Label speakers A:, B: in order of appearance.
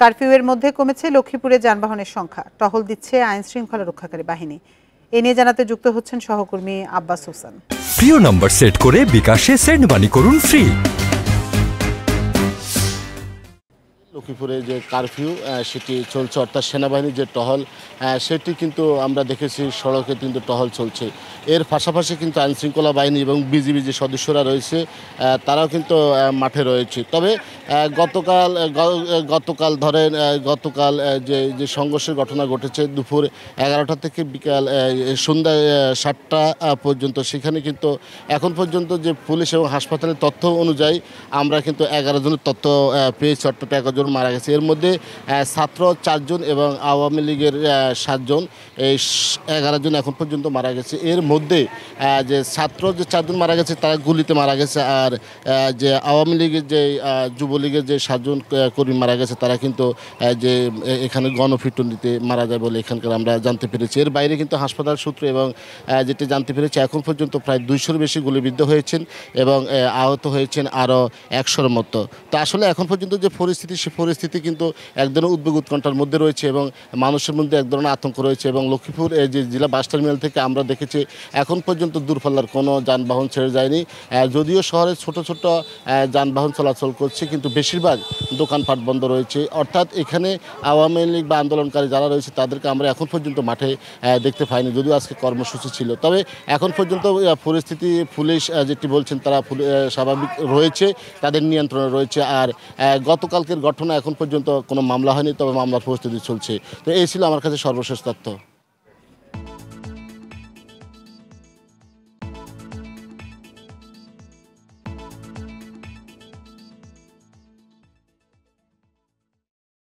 A: কারফিউয়ের মধ্যে কমেছে লক্ষ্মীপুরে যানবাহনের সংখ্যা টহল দিচ্ছে আইন শৃঙ্খলা রক্ষাকারী বাহিনী এ নিয়ে জানাতে যুক্ত হচ্ছেন সহকর্মী আব্বাস হোসেন
B: প্রিয় নম্বর সেট করে বিকাশে সেন্ড মানি করুন ফ্রি
A: লক্ষ্মীপুরে যে কারফিউ সেটি চলছে অর্থাৎ সেনাবাহিনীর যে টহল সেটি কিন্তু আমরা দেখেছি সড়কে কিন্তু টহল চলছে এর পাশাপাশি কিন্তু আইনশৃঙ্খলা বাহিনী এবং বিজিবি যে সদস্যরা রয়েছে তারাও কিন্তু মাঠে রয়েছে তবে গতকাল গতকাল ধরেন গতকাল যে যে সংঘর্ষের ঘটনা ঘটেছে দুপুর এগারোটা থেকে বিকাল সন্ধ্যা সাতটা পর্যন্ত সেখানে কিন্তু এখন পর্যন্ত যে পুলিশ এবং হাসপাতালের তথ্য অনুযায়ী আমরা কিন্তু এগারো জনের তথ্য পেয়েছি অর্থাৎ এগারো জন মারা গেছে এর মধ্যে ছাত্র চারজন এবং আওয়ামী লীগের সাতজন এই এগারো জন এখন পর্যন্ত মারা গেছে এর মধ্যে যে ছাত্র যে চারজন মারা গেছে তারা গুলিতে মারা গেছে আর যে আওয়ামী লীগের যে যুবলীগের যে সাতজন কর্মী মারা গেছে তারা কিন্তু যে এখানে গণফিটনিতে মারা যায় বলে এখানকার আমরা জানতে পেরেছি এর বাইরে কিন্তু হাসপাতাল সূত্র এবং যেটি জানতে পেরেছি এখন পর্যন্ত প্রায় দুইশোর বেশি গুলিবিদ্ধ হয়েছেন এবং আহত হয়েছেন আরও একশোর মতো তো আসলে এখন পর্যন্ত যে পরিস্থিতি সে পরিস্থিতি কিন্তু এক ধরনের উদ্বেগ উৎকণ্ঠার মধ্যে রয়েছে এবং মানুষের মধ্যে এক ধরনের আতঙ্ক রয়েছে এবং লক্ষ্মীপুর এই যে জেলা বাস টার্মিনাল থেকে আমরা দেখেছি এখন পর্যন্ত দূরপাল্লার কোনো যানবাহন ছেড়ে যায়নি যদিও শহরে ছোট ছোট যানবাহন চলাচল করছে কিন্তু বেশিরভাগ দোকানপাট বন্ধ রয়েছে অর্থাৎ এখানে আওয়ামী লীগ বা আন্দোলনকারী যারা রয়েছে তাদেরকে আমরা এখন পর্যন্ত মাঠে দেখতে পাইনি যদিও আজকে কর্মসূচি ছিল তবে এখন পর্যন্ত পরিস্থিতি পুলিশ যেটি বলছেন তারা স্বাভাবিক রয়েছে তাদের নিয়ন্ত্রণে রয়েছে আর গতকালকের ঘটনা ঘটনা এখন পর্যন্ত কোনো মামলা হয়নি তবে মামলার প্রস্তুতি চলছে তো এই ছিল আমার কাছে সর্বশেষ তথ্য